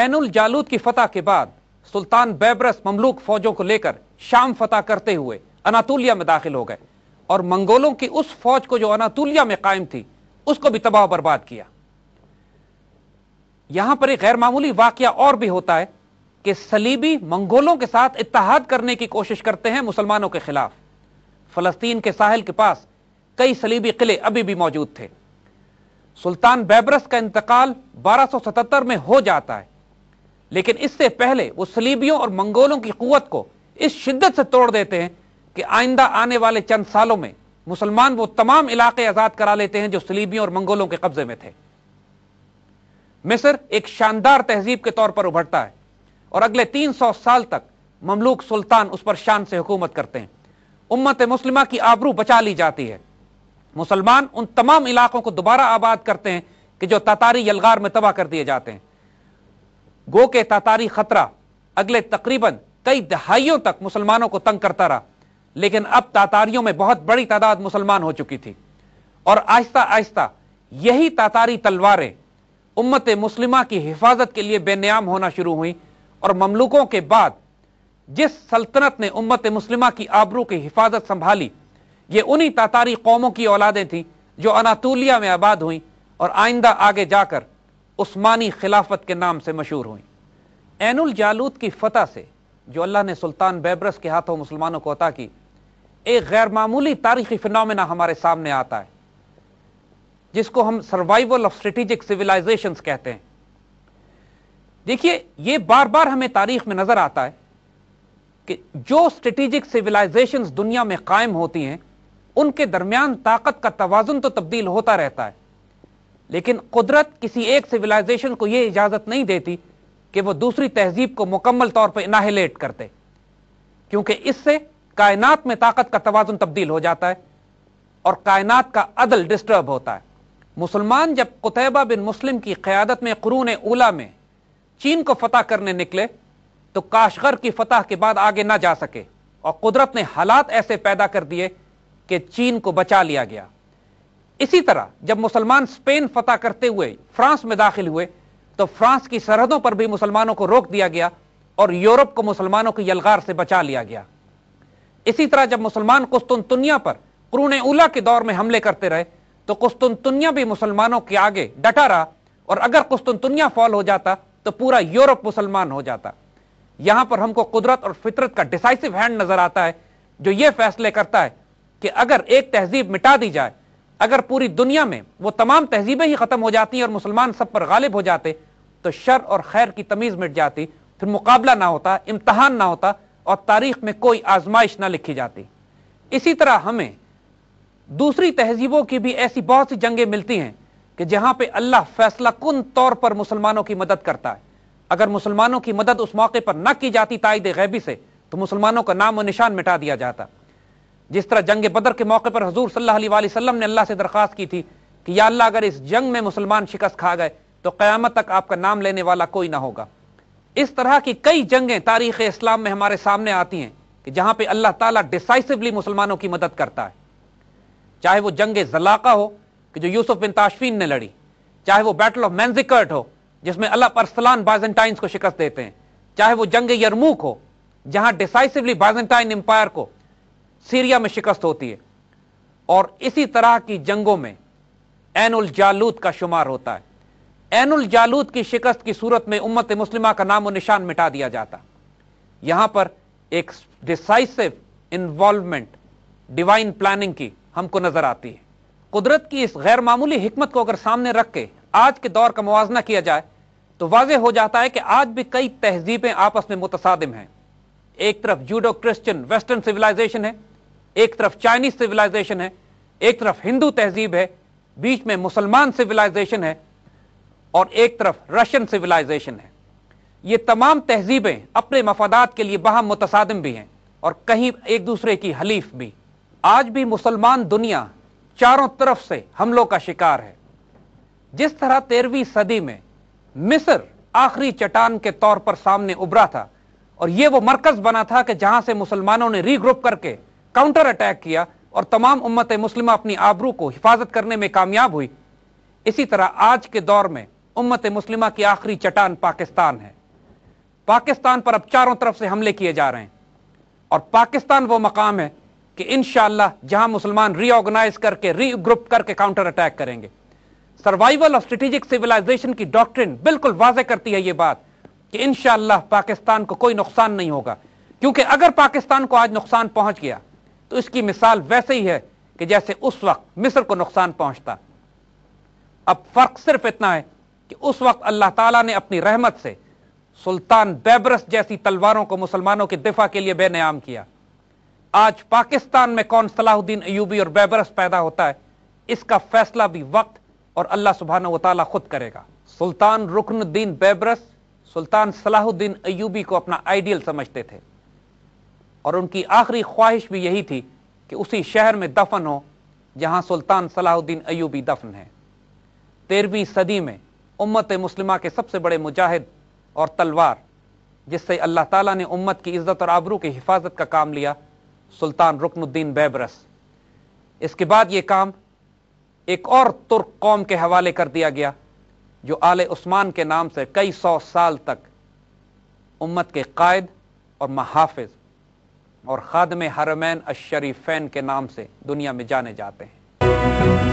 annual जालूद की फतह के बाद सुल्तान बैबरस ममलूक फौजों को लेकर शाम फतह करते हुए अनातुलिया में दाखिल हो गए और मंगोलों की उस फौज को जो अनातुलिया में कायम थी उसको भी तबाह बर्बाद किया यहां पर एक गैर मामूली वाक्य और भी होता है कि सलीबी मंगोलों के साथ इतिहाद करने की कोशिश करते हैं मुसलमानों के खिलाफ फलस्तीन के साहिल के पास कई सलीबी किले अभी भी मौजूद थे सुल्तान बैबरस का इंतकाल 1277 में हो जाता है लेकिन इससे पहले वो सलीबियों और मंगोलों की कुत को इस शिद्दत से तोड़ देते हैं कि आइंदा आने वाले चंद सालों में मुसलमान वो तमाम इलाके आजाद करा लेते हैं जो सलीबियों और मंगोलों के कब्जे में थे मिस्र एक शानदार तहजीब के तौर पर उभरता है और अगले 300 साल तक ममलूक सुल्तान उस पर शान से हुकूमत करते हैं उम्मत मुस्लिमा की आबरू बचा ली जाती है मुसलमान उन तमाम इलाकों को दोबारा आबाद करते हैं कि जो ततारी यलगार में तबाह कर दिए जाते हैं गो के तातारी खतरा अगले तकरीबन कई दहाइयों तक मुसलमानों को तंग करता रहा लेकिन अब तातारियों में बहुत बड़ी तादाद मुसलमान हो चुकी थी और आहिस्ता आहिस्ता यही तातारी तलवारें उम्मत मुस्लिमा की हिफाजत के लिए बेनियाम होना शुरू हुई और ममलुकों के बाद जिस सल्तनत ने उम्मत मुस्लिमा की आबरू की हिफाजत संभाली ये उन्हीं तातारी कौमों की औलादें थीं जो अनातोलिया में आबाद हुई और आइंदा आगे जाकर उस्मानी खिलाफत के नाम से मशहूर हुई ऐनुल जालूद की फतह से जो अल्लाह ने सुल्तान बेबरस के हाथों मुसलमानों को अता की एक गैर मामूली तारीखी फिनमिना हमारे सामने आता है जिसको हम सर्वाइवल ऑफ स्ट्रेटेजिक सिविलाइजेशन कहते हैं देखिए यह बार बार हमें तारीख में नजर आता है कि जो स्ट्रेटेजिक सिविलाइजेशन दुनिया में कायम होती हैं उनके दरमियान ताकत का तोज़ुन तो तब्दील होता रहता है लेकिन कुदरत किसी एक सिविलाइजेशन को यह इजाज़त नहीं देती कि वह दूसरी तहजीब को मुकम्मल तौर पर इनाहिलेट करते क्योंकि इससे कायनात में ताकत का तोज़ुन तब्दील हो जाता है और कायनात का अदल डिस्टर्ब होता है मुसलमान जब कुतैबा बिन मुस्लिम की क़्यादत में कुरून ओला में चीन को फतह करने निकले तो काशगर की फतह के बाद आगे ना जा सके और कुदरत ने हालात ऐसे पैदा कर दिए कि चीन को बचा लिया गया इसी तरह जब मुसलमान स्पेन फतह करते हुए फ्रांस में दाखिल हुए तो फ्रांस की सरहदों पर भी मुसलमानों को रोक दिया गया और यूरोप को मुसलमानों की यलगार से बचा लिया गया इसी तरह जब मुसलमान कुस्तुनतुनिया पर क्रून उला के दौर में हमले करते रहे तो कुस्तुनतुनिया भी मुसलमानों के आगे डटा रहा और अगर कुस्तुनतुनिया फॉल हो जाता तो पूरा यूरोप मुसलमान हो जाता यहां पर हमको कुदरत और फितरत का डिसाइसिव हैंड नजर आता है जो यह फैसले करता है कि अगर एक तहजीब मिटा दी जाए अगर पूरी दुनिया में वो तमाम तहजीबें ही ख़त्म हो जाती और मुसलमान सब पर गालिब हो जाते तो शर और खैर की तमीज़ मिट जाती फिर मुकाबला ना होता इम्तहान ना होता और तारीख में कोई आजमाइश ना लिखी जाती इसी तरह हमें दूसरी तहजीबों की भी ऐसी बहुत सी जंगें मिलती हैं कि जहां पर अल्लाह फैसला कुन तौर पर मुसलमानों की मदद करता है अगर मुसलमानों की मदद उस मौके पर ना की जाती तायद गैबी से तो मुसलमानों का नाम और निशान मिटा दिया जाता जिस तरह जंग बदर के मौके पर हजूर सल्लल्लाहु ने अल्लाह से दरखास्त की थी कि या अल्लाह अगर इस जंग में मुसलमान शिकस्त खा गए तो क्यामत तक आपका नाम लेने वाला कोई ना होगा इस तरह की कई जंगे तारीख इस्लाम में हमारे सामने आती हैं कि जहां पर अल्लाह ताला डिसाइसिवली मुसलमानों की मदद करता है चाहे वो जंग जलाका हो कि जो यूसुफ बिन ताशफीन ने लड़ी चाहे वो बैटल ऑफ मैंजिकर्ट हो जिसमें अल्लाह परसलान बाइजेंटाइंस को शिकस्त देते हैं चाहे वो जंग यरमूक हो जहां डिसाइसिवली बाइजेंटाइन एम्पायर को सीरिया में शिकस्त होती है और इसी तरह की जंगों में एनुल जालूत का शुमार होता है एनुल जालूत की शिकस्त की सूरत में उम्मत मुस्लिमा का नाम और निशान मिटा दिया जाता यहां पर एक डिसाइसिव इन्वॉल्वमेंट डिवाइन प्लानिंग की हमको नजर आती है कुदरत की इस गैर मामूली हमत को अगर सामने रख के आज के दौर का मुआजना किया जाए तो वाजह हो जाता है कि आज भी कई तहजीबें आपस में मुतसादिम हैं एक तरफ जूडो क्रिश्चियन वेस्टर्न सिविलाइजेशन है एक तरफ चाइनीज सिविलाइजेशन है एक तरफ हिंदू तहजीब है बीच में मुसलमान सिविलाइजेशन है और एक तरफ रशियन सिविलाइजेशन है ये तमाम तहजीबें अपने मफादात के लिए बहम मुतसादम भी हैं और कहीं एक दूसरे की हलीफ भी आज भी मुसलमान दुनिया चारों तरफ से हमलों का शिकार है जिस तरह तेरहवीं सदी में मिस्र आखिरी चट्टान के तौर पर सामने उभरा था और यह वो मरकज बना था कि जहां से मुसलमानों ने रीग्रुप करके काउंटर अटैक किया और तमाम उम्मत मुस्लिम अपनी आबरू को हिफाजत करने में कामयाब हुई इसी तरह आज के दौर में उम्मत मुस्लिम की आखिरी चटान पाकिस्तान है पाकिस्तान पर अब चारों तरफ से हमले किए जा रहे हैं और पाकिस्तान वो मकाम है कि इन जहां मुसलमान रीऑर्गेनाइज करके रीग्रुप करके काउंटर अटैक करेंगे सर्वाइवल ऑफ स्ट्रेटेजिक सिविलाइजेशन की डॉक्ट्रिन बिल्कुल वाजह करती है यह बात कि इन पाकिस्तान को कोई नुकसान नहीं होगा क्योंकि अगर पाकिस्तान को आज नुकसान पहुंच गया तो इसकी मिसाल वैसे ही है कि जैसे उस वक्त मिस्र को नुकसान पहुंचता अब फर्क सिर्फ इतना है कि उस वक्त अल्लाह ताला ने अपनी रहमत से सुल्तान बेबरस जैसी तलवारों को मुसलमानों के दिफा के लिए बेनयाम किया आज पाकिस्तान में कौन सलाहुद्दीन अयूबी और बेबरस पैदा होता है इसका फैसला भी वक्त और अल्लाह सुबहान वाली खुद करेगा सुल्तान रुकनुद्दीन बेबरस सुल्तान सलाहुद्दीन अयूबी को अपना आइडियल समझते थे और उनकी आखिरी ख्वाहिश भी यही थी कि उसी शहर में दफन हो जहां सुल्तान सलाहुद्दीन अयूबी दफन है तेरहवीं सदी में उम्मत मुस्लिमा के सबसे बड़े मुजाहिद और तलवार जिससे अल्लाह ताला ने उम्मत की इज्जत और आबरू की हिफाजत का काम लिया सुल्तान रुकनुद्दीन बैबरस इसके बाद ये काम एक और तुर्क कौम के हवाले कर दिया गया जो आल उस्मान के नाम से कई सौ साल तक उम्मत के कायद और महाफिज और खादम हरमैन अशरीफैन के नाम से दुनिया में जाने जाते हैं